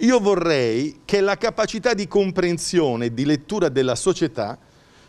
Io vorrei che la capacità di comprensione e di lettura della società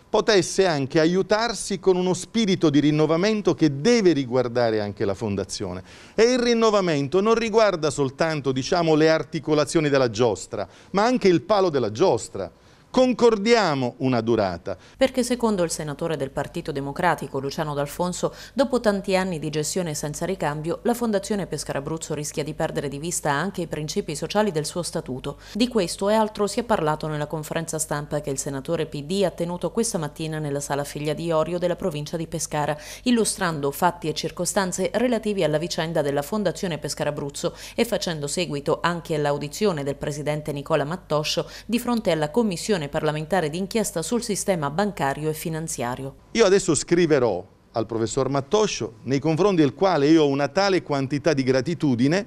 potesse anche aiutarsi con uno spirito di rinnovamento che deve riguardare anche la fondazione. E il rinnovamento non riguarda soltanto diciamo, le articolazioni della giostra, ma anche il palo della giostra concordiamo una durata. Perché secondo il senatore del Partito Democratico Luciano D'Alfonso, dopo tanti anni di gestione senza ricambio, la Fondazione Pescara Abruzzo rischia di perdere di vista anche i principi sociali del suo statuto. Di questo e altro si è parlato nella conferenza stampa che il senatore PD ha tenuto questa mattina nella sala figlia di Orio della provincia di Pescara, illustrando fatti e circostanze relativi alla vicenda della Fondazione Pescara Abruzzo e facendo seguito anche all'audizione del presidente Nicola Mattoscio di fronte alla Commissione Commissione parlamentare d'inchiesta sul sistema bancario e finanziario. Io adesso scriverò al professor Mattoscio, nei confronti del quale io ho una tale quantità di gratitudine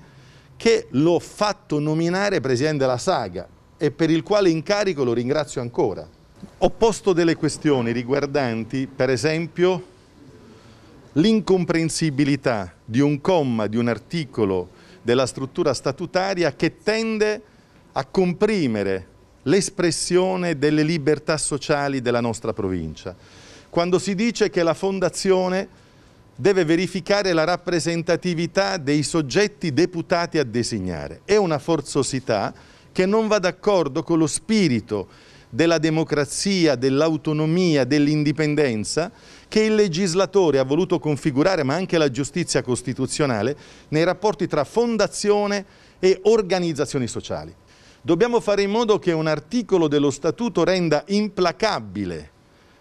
che l'ho fatto nominare presidente della saga e per il quale incarico lo ringrazio ancora. Ho posto delle questioni riguardanti, per esempio, l'incomprensibilità di un comma, di un articolo della struttura statutaria che tende a comprimere l'espressione delle libertà sociali della nostra provincia. Quando si dice che la fondazione deve verificare la rappresentatività dei soggetti deputati a designare, è una forzosità che non va d'accordo con lo spirito della democrazia, dell'autonomia, dell'indipendenza che il legislatore ha voluto configurare, ma anche la giustizia costituzionale, nei rapporti tra fondazione e organizzazioni sociali. Dobbiamo fare in modo che un articolo dello Statuto renda implacabile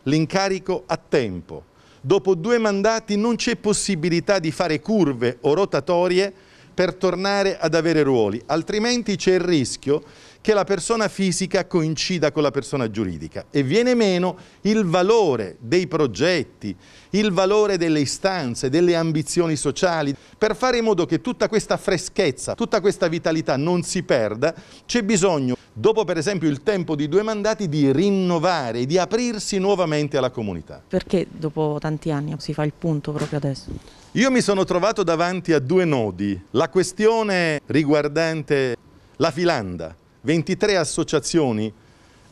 l'incarico a tempo. Dopo due mandati non c'è possibilità di fare curve o rotatorie per tornare ad avere ruoli, altrimenti c'è il rischio che la persona fisica coincida con la persona giuridica e viene meno il valore dei progetti, il valore delle istanze, delle ambizioni sociali. Per fare in modo che tutta questa freschezza, tutta questa vitalità non si perda, c'è bisogno, dopo per esempio il tempo di due mandati, di rinnovare, di aprirsi nuovamente alla comunità. Perché dopo tanti anni si fa il punto proprio adesso? Io mi sono trovato davanti a due nodi, la questione riguardante la filanda, 23 associazioni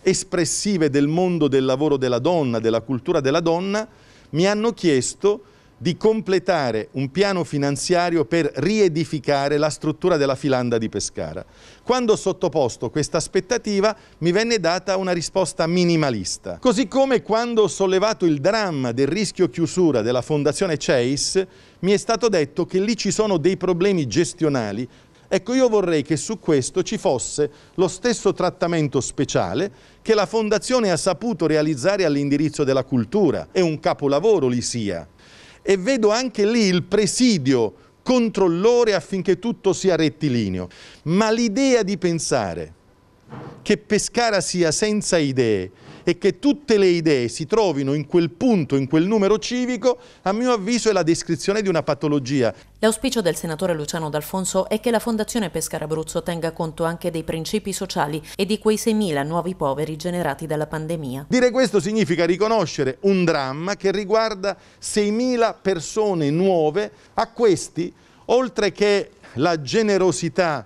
espressive del mondo del lavoro della donna, della cultura della donna, mi hanno chiesto di completare un piano finanziario per riedificare la struttura della filanda di Pescara. Quando ho sottoposto questa aspettativa mi venne data una risposta minimalista. Così come quando ho sollevato il dramma del rischio chiusura della fondazione Chase, mi è stato detto che lì ci sono dei problemi gestionali Ecco, io vorrei che su questo ci fosse lo stesso trattamento speciale che la Fondazione ha saputo realizzare all'indirizzo della cultura. È un capolavoro lì sia. E vedo anche lì il presidio controllore affinché tutto sia rettilineo. Ma l'idea di pensare che Pescara sia senza idee e che tutte le idee si trovino in quel punto, in quel numero civico, a mio avviso è la descrizione di una patologia. L'auspicio del senatore Luciano D'Alfonso è che la Fondazione Pescara Abruzzo tenga conto anche dei principi sociali e di quei 6.000 nuovi poveri generati dalla pandemia. Dire questo significa riconoscere un dramma che riguarda 6.000 persone nuove, a questi, oltre che la generosità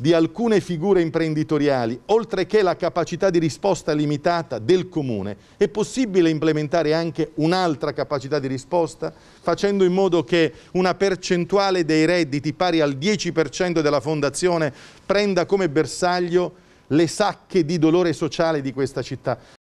di alcune figure imprenditoriali, oltre che la capacità di risposta limitata del Comune, è possibile implementare anche un'altra capacità di risposta, facendo in modo che una percentuale dei redditi pari al 10% della Fondazione prenda come bersaglio le sacche di dolore sociale di questa città.